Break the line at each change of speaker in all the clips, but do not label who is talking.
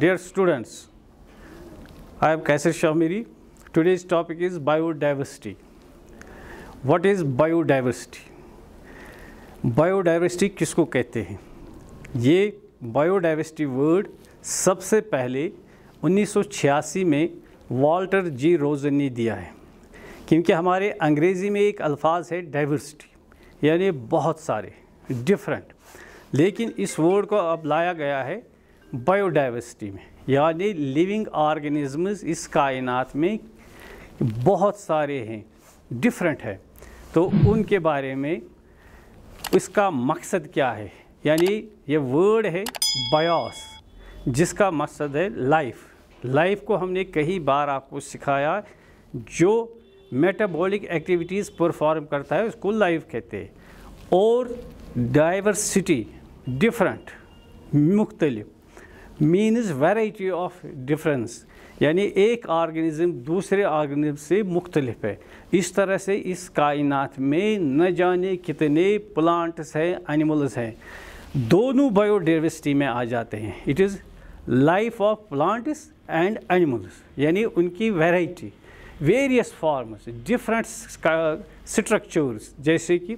Dear students, I am Kaisar Shamiri. Today's topic is biodiversity. What is biodiversity? Biodiversity किसको कहते हैं ये biodiversity word सबसे पहले 1986 में वाल्टर जी रोजन ने दिया है क्योंकि हमारे अंग्रेज़ी में एक अल्फाज है डाइवर्सिटी यानी बहुत सारे डिफरेंट लेकिन इस वर्ड को अब लाया गया है बायोडाइवर्सिटी में यानी लिविंग ऑर्गेनिज़म्स इस कायनात में बहुत सारे हैं डिफरेंट है तो उनके बारे में इसका मकसद क्या है यानी ये वर्ड है बायोस जिसका मकसद है लाइफ लाइफ को हमने कई बार आपको सिखाया जो मेटाबॉलिक एक्टिविटीज़ परफॉर्म करता है उसको लाइफ कहते हैं और डाइवर्सिटी डिफरेंट मुख्तलिफ मीन्स वेराइटी ऑफ डिफरेंस यानी एक आर्गेनिज़म दूसरे आर्गेनिज़म से मुख्तलिफ है इस तरह से इस कायनात में न जाने कितने प्लांट्स हैं एनिमल्स हैं दोनों बायोडाइवर्सिटी में आ जाते हैं it is life of plants and animals यानी उनकी variety various forms different structures जैसे कि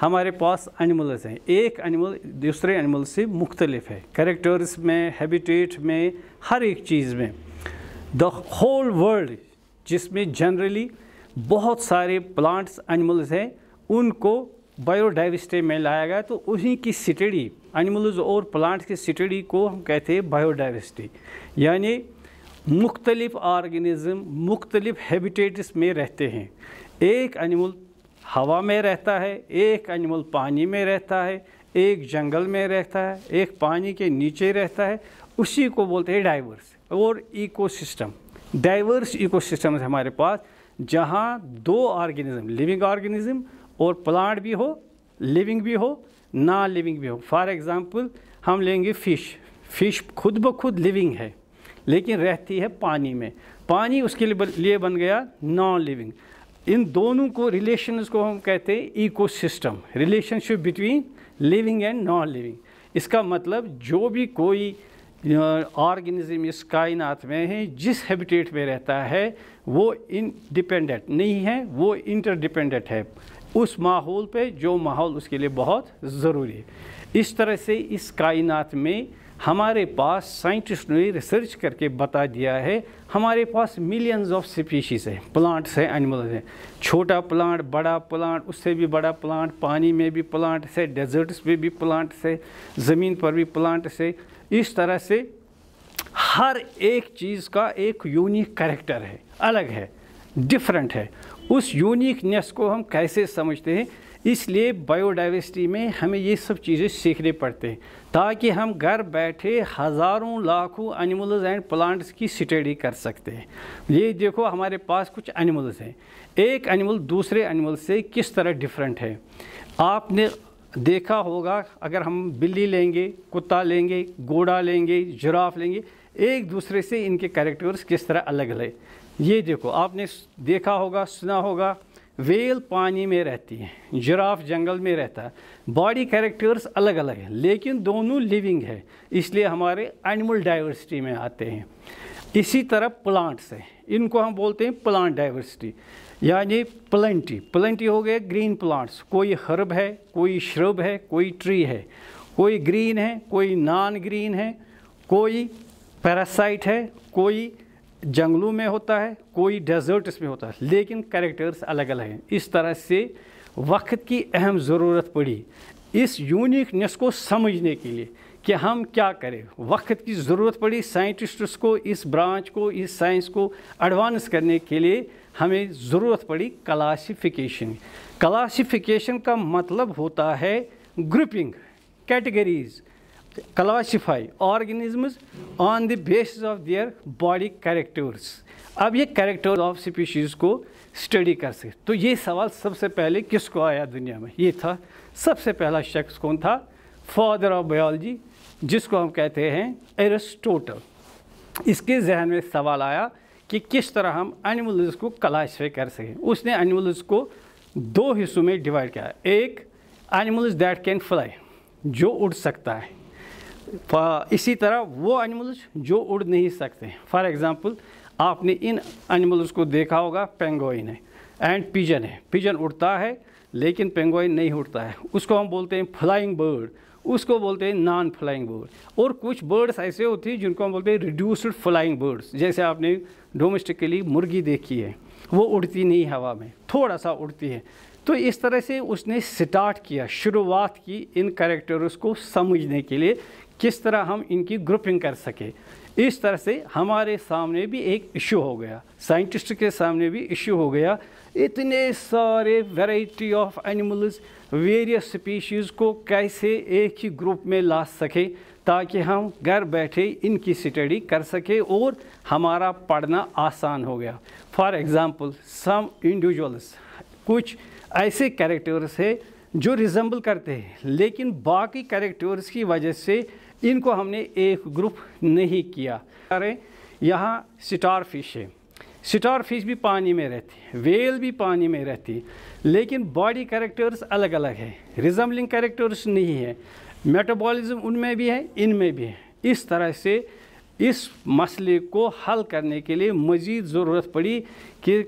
हमारे पास एनिमल्स हैं एक एनिमल दूसरे एनिमल से मुख्तलिफ है करेक्टर्स में हैबिटेट में हर एक चीज़ में द होल वर्ल्ड जिसमें जनरली बहुत सारे प्लांट्स एनिमल्स हैं उनको बायोडाइवर्सिटी में लाया गया तो उन्हीं की स्टडी एनिमल्स और प्लांट्स की स्टडी को हम कहते हैं बायोडाइवर्सिटी यानी मुख्तलिफ ऑर्गेनिज्म मुख्तलिफ हैबिटेट्स में रहते हैं एक एनिमल हवा में रहता है एक एनिमल पानी में रहता है एक जंगल में रहता है एक पानी के नीचे रहता है उसी को बोलते हैं डाइवर्स और इकोसिस्टम डाइवर्स इकोसिस्टम हमारे पास जहाँ दो ऑर्गेनिज्म लिविंग ऑर्गेनिज्म और प्लांट भी हो लिविंग भी हो ना लिविंग भी हो फॉर एग्ज़ाम्पल हम लेंगे फ़िश फ़िश खुद ब खुद लिविंग है लेकिन रहती है पानी में पानी उसके लिए बन गया नॉन लिविंग इन दोनों को रिलेशन को हम कहते हैं system relationship between living and non living इसका मतलब जो भी कोई ऑर्गेनिज्म इस कायनात में है जिस हैबिटेट में रहता है वो इनडिपेंडेंट नहीं है वो इंटरडिपेंडेंट है उस माहौल पे जो माहौल उसके लिए बहुत ज़रूरी है इस तरह से इस कायनात में हमारे पास साइंटिस्ट ने रिसर्च करके बता दिया है हमारे पास मिलियंस ऑफ स्पीशीज़ हैं प्लांट्स हैं एनिमल्स हैं छोटा प्लांट बड़ा प्लांट उससे भी बड़ा प्लांट पानी में भी प्लांट्स है डेजर्ट्स में भी प्लांट्स है ज़मीन पर भी प्लांट्स है इस तरह से हर एक चीज़ का एक यूनिक करेक्टर है अलग है डिफरेंट है उस यूनिकनेस को हम कैसे समझते हैं इसलिए बायोडाइवर्सिटी में हमें ये सब चीज़ें सीखने पड़ते हैं ताकि हम घर बैठे हज़ारों लाखों एनिमल्स एंड प्लांट्स की स्टडी कर सकते हैं ये देखो हमारे पास कुछ एनिमल्स हैं एक एनिमल दूसरे एनिमल से किस तरह डिफरेंट है आपने देखा होगा अगर हम बिल्ली लेंगे कुत्ता लेंगे घोड़ा लेंगे जुराफ लेंगे एक दूसरे से इनके कैरेक्टर्स किस तरह अलग है ये देखो आपने देखा होगा सुना होगा वेल पानी में रहती है जिराफ जंगल में रहता है बॉडी कैरेक्टर्स अलग अलग हैं लेकिन दोनों लिविंग है इसलिए हमारे एनिमल डाइवर्सिटी में आते हैं इसी तरह प्लांट्स हैं इनको हम बोलते हैं प्लांट डाइवर्सिटी यानी प्लेंटी प्लेंटी हो गए ग्रीन प्लांट्स कोई हर्ब है कोई श्रब है कोई ट्री है कोई ग्रीन है कोई नॉन ग्रीन है कोई पैरासाइट है कोई जंगलों में होता है कोई डेजर्ट्स में होता है लेकिन करेक्टर्स अलग अलग हैं इस तरह से वक्त की अहम ज़रूरत पड़ी इस यूनिकनेस को समझने के लिए कि हम क्या करें वक्त की ज़रूरत पड़ी साइंटिस्ट्स को इस ब्रांच को इस साइंस को एडवांस करने के लिए हमें ज़रूरत पड़ी क्लासिफिकेशन क्लासिफिकेशन का मतलब होता है grouping categories classify organisms on the basis of their body characters अब ये कैरेक्टर ऑफ स्पीशीज़ को स्टडी कर सके तो ये सवाल सबसे पहले किसको आया दुनिया में ये था सबसे पहला शख्स कौन था फादर ऑफ बायोलॉजी जिसको हम कहते हैं एरिस्टोटल इसके जहन में सवाल आया कि किस तरह हम एनिमल्स को क्लासीफाई कर सकें उसने एनिमल्स को दो हिस्सों में डिवाइड किया एक एनिमल्स दैट कैन फ्लाई जो उड़ सकता है इसी तरह वो एनिमल्स जो उड़ नहीं सकते फॉर एग्ज़ाम्पल आपने इन एनिमल्स को देखा होगा पेंगोइन है एंड पिजन है पिजन उड़ता है लेकिन पेंगोइन नहीं उड़ता है उसको हम बोलते हैं फ्लाइंग बर्ड उसको बोलते हैं नॉन फ्लाइंग बर्ड और कुछ बर्ड्स ऐसे होती हैं जिनको हम बोलते हैं रिड्यूस्ड फ्लाइंग बर्ड्स जैसे आपने डोमेस्टिकली मुर्गी देखी है वो उड़ती नहीं हवा में थोड़ा सा उड़ती है तो इस तरह से उसने स्टार्ट किया शुरुआत की इन करेक्टर्स को समझने के लिए किस तरह हम इनकी ग्रुपिंग कर सके इस तरह से हमारे सामने भी एक इशू हो गया साइंटिस्ट के सामने भी इशू हो गया इतने सारे variety of animals various species को कैसे एक ही ग्रुप में ला सके ताकि हम घर बैठे इनकी स्टडी कर सके और हमारा पढ़ना आसान हो गया फॉर एग्ज़ाम्पल सम इंडिविजुअल्स कुछ ऐसे कैरेक्टर्स है जो रिजम्बल करते हैं लेकिन बाकी कैरेक्टर्स की वजह से इनको हमने एक ग्रुप नहीं किया अरे यहाँ स्टार फिश है स्टार फिश भी पानी में रहती है वेल भी पानी में रहती है लेकिन बॉडी कैरेक्टर्स अलग अलग है रिजम्बलिंग कैरेक्टर्स नहीं है मेटाबॉलिज्म उनमें भी है इनमें भी है इस तरह से इस मसले को हल करने के लिए मज़ीद ज़रूरत पड़ी कि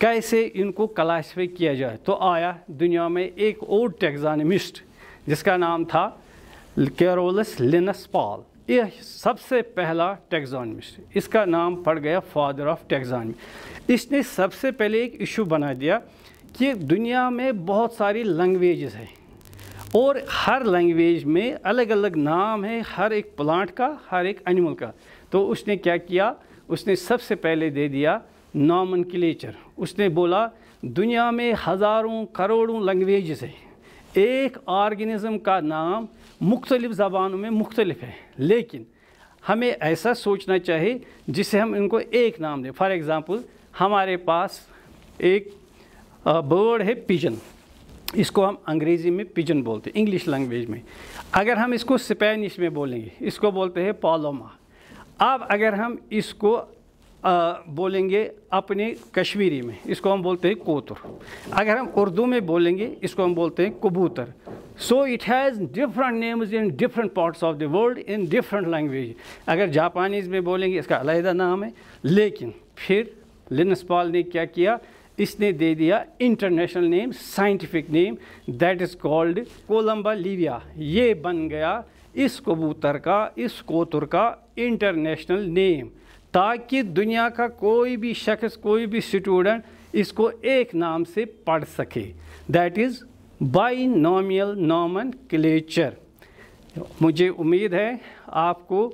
कैसे इनको क्लासीफाई किया जाए तो आया दुनिया में एक और टेक्जानमिस्ट जिसका नाम था कैरोलस लिनस पॉल यह सबसे पहला टेक्जानमिस्ट इसका नाम पड़ गया फादर ऑफ टेक्जानमी इसने सबसे पहले एक इशू बना दिया कि दुनिया में बहुत सारी लैंग्वेजेस हैं और हर लैंग्वेज में अलग अलग नाम है हर एक प्लांट का हर एक एनिमल का तो उसने क्या किया उसने सबसे पहले दे दिया नॉमन क्लेचर उसने बोला दुनिया में हज़ारों करोड़ों लैंग्वेज है एक ऑर्गेनिज़म का नाम मुख्तलिफ़ ज़बानों में मुख्तलिफ है लेकिन हमें ऐसा सोचना चाहिए जिससे हम इनको एक नाम दें फॉर एग्ज़ाम्पल हमारे पास एक बर्ड है पिजन इसको हम अंग्रेज़ी में पिजन बोलते हैं इंग्लिश लैंग्वेज में अगर हम इसको स्पेनिश में बोलेंगे इसको बोलते हैं पालोमा अब अगर हम इसको आ, बोलेंगे अपने कश्मीरी में इसको हम बोलते हैं कोतर अगर हम उर्दू में बोलेंगे इसको हम बोलते हैं कबूतर so it has different names in different parts of the world in different language अगर जापानीज़ में बोलेंगे इसका अलहदा नाम है लेकिन फिर लिनस पॉल ने क्या किया इसने दे दिया international name scientific name that is called Columba livia ये बन गया इस कबूतर का इस कोतर का इंटरनेशनल नेम ताकि दुनिया का कोई भी शख्स कोई भी स्टूडेंट इसको एक नाम से पढ़ सके that is binomial nomenclature मुझे उम्मीद है आपको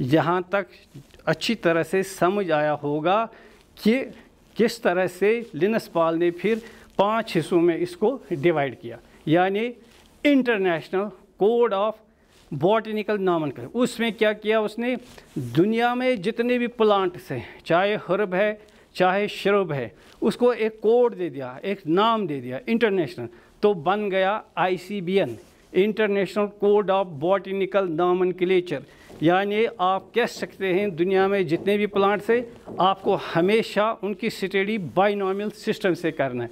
यहाँ तक अच्छी तरह से समझ आया होगा कि किस तरह से लिनस पाल ने फिर पांच हिस्सों में इसको डिवाइड किया यानी इंटरनेशनल कोड ऑफ बॉटनिकल नामन कर उसमें क्या किया उसने दुनिया में जितने भी प्लांट्स हैं चाहे हर्ब है चाहे श्रब है उसको एक कोड दे दिया एक नाम दे दिया इंटरनेशनल तो बन गया I international code of botanical nomenclature यानी आप कह सकते हैं दुनिया में जितने भी प्लांट्स हैं आपको हमेशा उनकी स्टडी बाइनॉमियल सिस्टम से करना है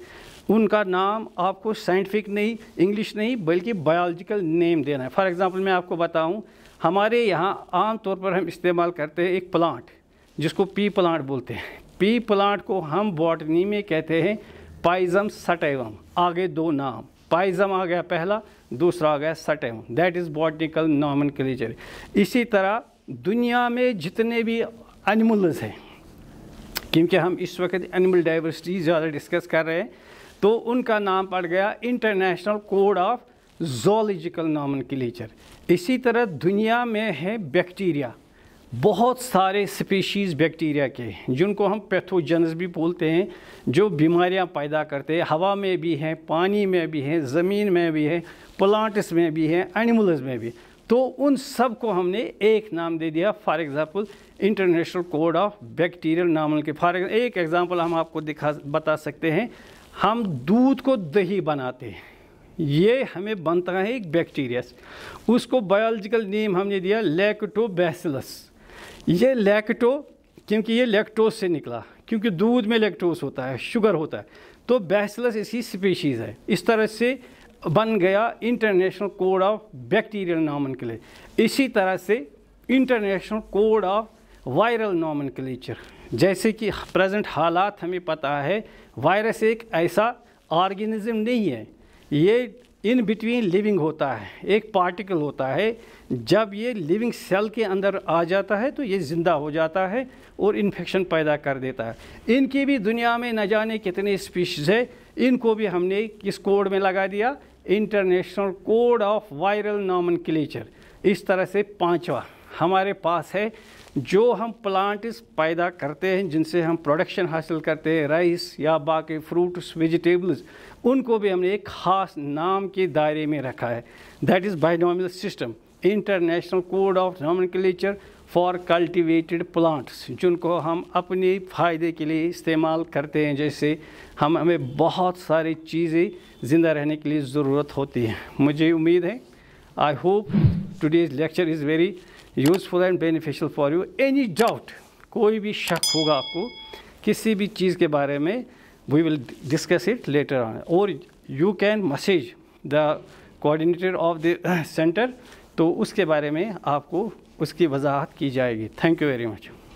उनका नाम आपको साइंटिफिक नहीं इंग्लिश नहीं बल्कि बायोलॉजिकल नेम देना है फॉर एग्ज़ाम्पल मैं आपको बताऊं हमारे यहाँ आम तौर पर हम इस्तेमाल करते हैं एक प्लांट जिसको पी प्लांट बोलते हैं पी प्लांट को हम बॉटनी में कहते हैं पाइजम सटेवम आगे दो नाम पाइजम आ गया पहला दूसरा आ गया सटेवम दैट इज़ बॉटनिकल नॉमन इसी तरह दुनिया में जितने भी एनिमल्स हैं क्योंकि हम इस वक्त एनिमल डाइवर्सिटी ज़्यादा डिस्कस कर रहे हैं तो उनका नाम पड़ गया international code of zoological nomenclature इसी तरह दुनिया में है बैक्टीरिया बहुत सारे स्पीशीज़ बैक्टीरिया के जिनको हम पैथोजेंस भी बोलते हैं जो बीमारियां पैदा करते हैं हवा में भी हैं पानी में भी हैं ज़मीन में भी हैं प्लांट्स में भी हैं एनिमल्स में भी तो उन सब को हमने एक नाम दे दिया for example international code of bacterial नॉमल के फॉर एक एग्ज़ाम्पल हम आपको दिखा बता सकते हैं हम दूध को दही बनाते हैं ये हमें बनता है एक बैक्टीरिया उसको बायोलॉजिकल नेम हमने दिया लैक्टोबैसिलस ये लैक्टो क्योंकि ये लैक्टोज से निकला क्योंकि दूध में लैक्टोस होता है शुगर होता है तो बैसिलस इसी स्पीशीज़ है इस तरह से बन गया इंटरनेशनल कोड ऑफ बैक्टीरियल नॉमन इसी तरह से इंटरनेशनल कोड ऑफ वायरल नॉमन जैसे कि प्रेजेंट हालात हमें पता है वायरस एक ऐसा ऑर्गेनिज्म नहीं है ये इन बिटवीन लिविंग होता है एक पार्टिकल होता है जब ये लिविंग सेल के अंदर आ जाता है तो ये ज़िंदा हो जाता है और इन्फेक्शन पैदा कर देता है इनकी भी दुनिया में न जाने कितने स्पीशीज़ है इनको भी हमने किस कोड में लगा दिया इंटरनेशनल कोड ऑफ वायरल नॉमन इस तरह से पाँचवा हमारे पास है जो हम प्लांट्स पैदा करते हैं जिनसे हम प्रोडक्शन हासिल करते हैं राइस या बाकी फ्रूट्स वेजिटेबल्स उनको भी हमने एक ख़ास नाम के दायरे में रखा है that is binomial system international code of nomenclature for cultivated plants जिनको हम अपने फ़ायदे के लिए इस्तेमाल करते हैं जैसे हम हमें बहुत सारी चीज़ें ज़िंदा रहने के लिए ज़रूरत होती है मुझे उम्मीद है I hope today's lecture is very useful and beneficial for you any doubt कोई भी शक होगा आपको किसी भी चीज़ के बारे में we will discuss it later on और you can message the coordinator of the centre तो उसके बारे में आपको उसकी वजाहत की जाएगी थैंक यू वेरी मच